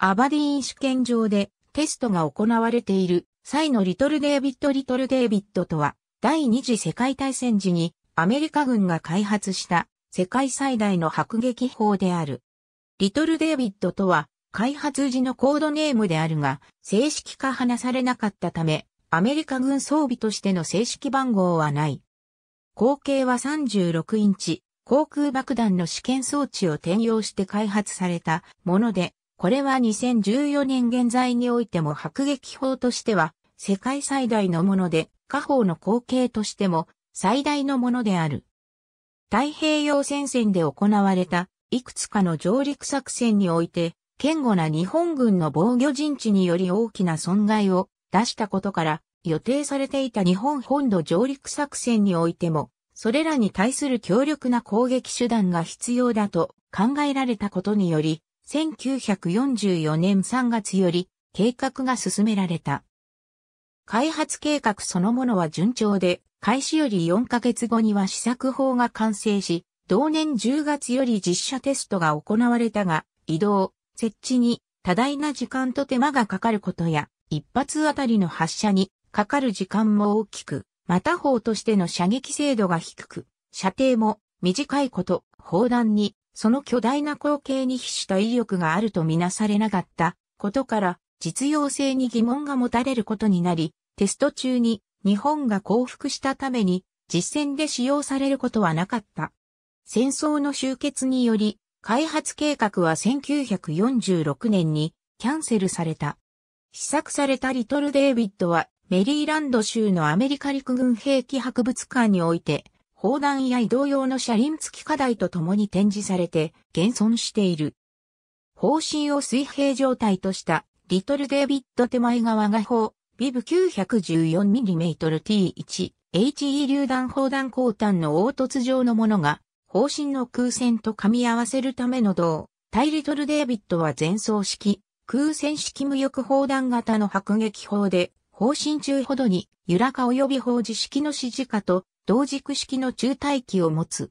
アバディーン試験場でテストが行われている際のリトル・デイビッド・リトル・デイビッドとは、第二次世界大戦時にアメリカ軍が開発した世界最大の迫撃砲である。リトル・デイビッドとは、開発時のコードネームであるが、正式化話されなかったため、アメリカ軍装備としての正式番号はない。口径は36インチ、航空爆弾の試験装置を転用して開発されたもので、これは2014年現在においても迫撃砲としては世界最大のもので、火砲の後継としても最大のものである。太平洋戦線で行われたいくつかの上陸作戦において、堅固な日本軍の防御陣地により大きな損害を出したことから、予定されていた日本本土上陸作戦においても、それらに対する強力な攻撃手段が必要だと考えられたことにより、1944年3月より計画が進められた。開発計画そのものは順調で、開始より4ヶ月後には試作法が完成し、同年10月より実写テストが行われたが、移動、設置に多大な時間と手間がかかることや、一発あたりの発射にかかる時間も大きく、また方としての射撃精度が低く、射程も短いこと、砲弾にその巨大な光景に比した威力があるとみなされなかったことから、実用性に疑問が持たれることになり、テスト中に日本が降伏したために実戦で使用されることはなかった。戦争の終結により、開発計画は1946年にキャンセルされた。試作されたリトル・デイビッドはメリーランド州のアメリカ陸軍兵器博物館において砲弾や移動用の車輪付き課題と共に展示されて、現存している。方針を水平状態とした、リトルデビッド手前側が砲、ビブ 914mm T1、HE 榴弾砲弾後端の凹凸状のものが、方針の空戦と噛み合わせるための銅、対リトルデービッドは前奏式、空戦式無翼砲弾型の迫撃砲で、方針中ほどに、揺らか及び砲自式の指示下と、同軸式の中体機を持つ。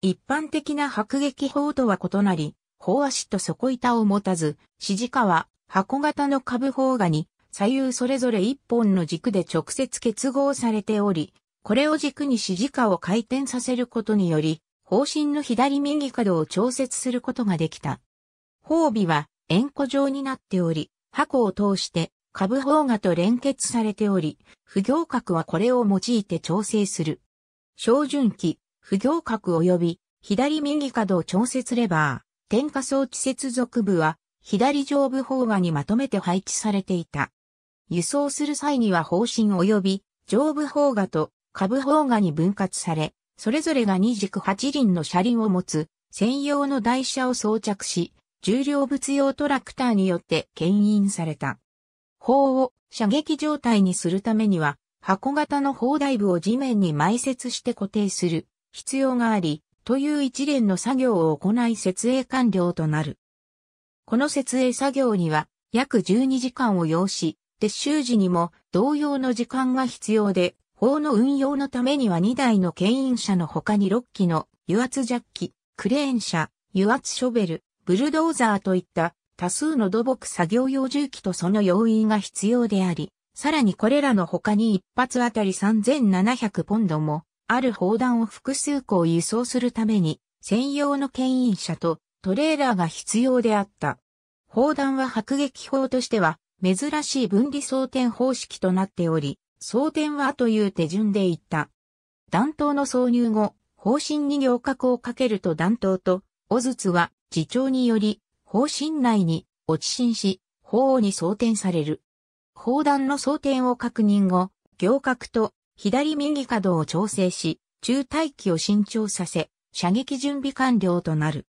一般的な迫撃砲とは異なり、砲足と底板を持たず、指示下は箱型の株砲画に左右それぞれ一本の軸で直接結合されており、これを軸に指示下を回転させることにより、方針の左右角を調節することができた。砲尾は円弧状になっており、箱を通して株砲画と連結されており、不行角はこれを用いて調整する。照準器、不行角及び左右角を調節レバー、点火装置接続部は左上部方画にまとめて配置されていた。輸送する際には方針及び上部方画と下部方画に分割され、それぞれが2軸8輪の車輪を持つ専用の台車を装着し、重量物用トラクターによって牽引された。砲を射撃状態にするためには箱型の砲台部を地面に埋設して固定する必要があり、という一連の作業を行い設営完了となる。この設営作業には約12時間を要し、撤収時にも同様の時間が必要で、砲の運用のためには2台の牽引車の他に6機の油圧ジャッキ、クレーン車、油圧ショベル、ブルドーザーといった多数の土木作業用重機とその要因が必要であり、さらにこれらの他に一発あたり3700ポンドも、ある砲弾を複数個輸送するために、専用の牽引車とトレーラーが必要であった。砲弾は迫撃砲としては、珍しい分離装填方式となっており、装填はという手順でいった。弾頭の挿入後、方針に行革をかけると弾頭と、尾筒は、自重により、方針内に落ち進し、砲に装填される。砲弾の装填を確認後、行角と左右角を調整し、中待機を伸長させ、射撃準備完了となる。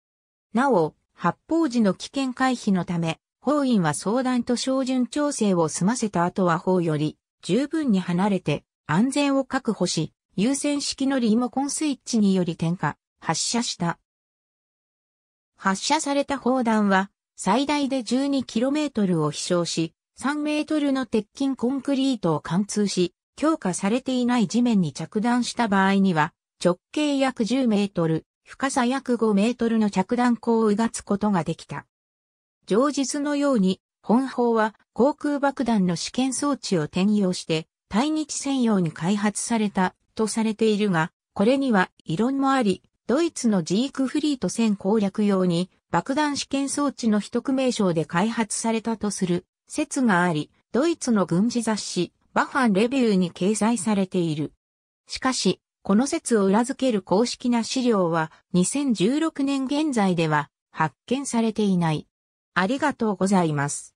なお、発砲時の危険回避のため、砲員は相談と照準調整を済ませた後は砲より十分に離れて安全を確保し、優先式のリモコンスイッチにより点火、発射した。発射された砲弾は最大で 12km を飛翔し、3メートルの鉄筋コンクリートを貫通し、強化されていない地面に着弾した場合には、直径約10メートル、深さ約5メートルの着弾口をうがつことができた。上述のように、本法は航空爆弾の試験装置を転用して、対日専用に開発されたとされているが、これには異論もあり、ドイツのジークフリート戦攻略用に爆弾試験装置の秘匿名称で開発されたとする説があり、ドイツの軍事雑誌、バファンレビューに掲載されている。しかし、この説を裏付ける公式な資料は2016年現在では発見されていない。ありがとうございます。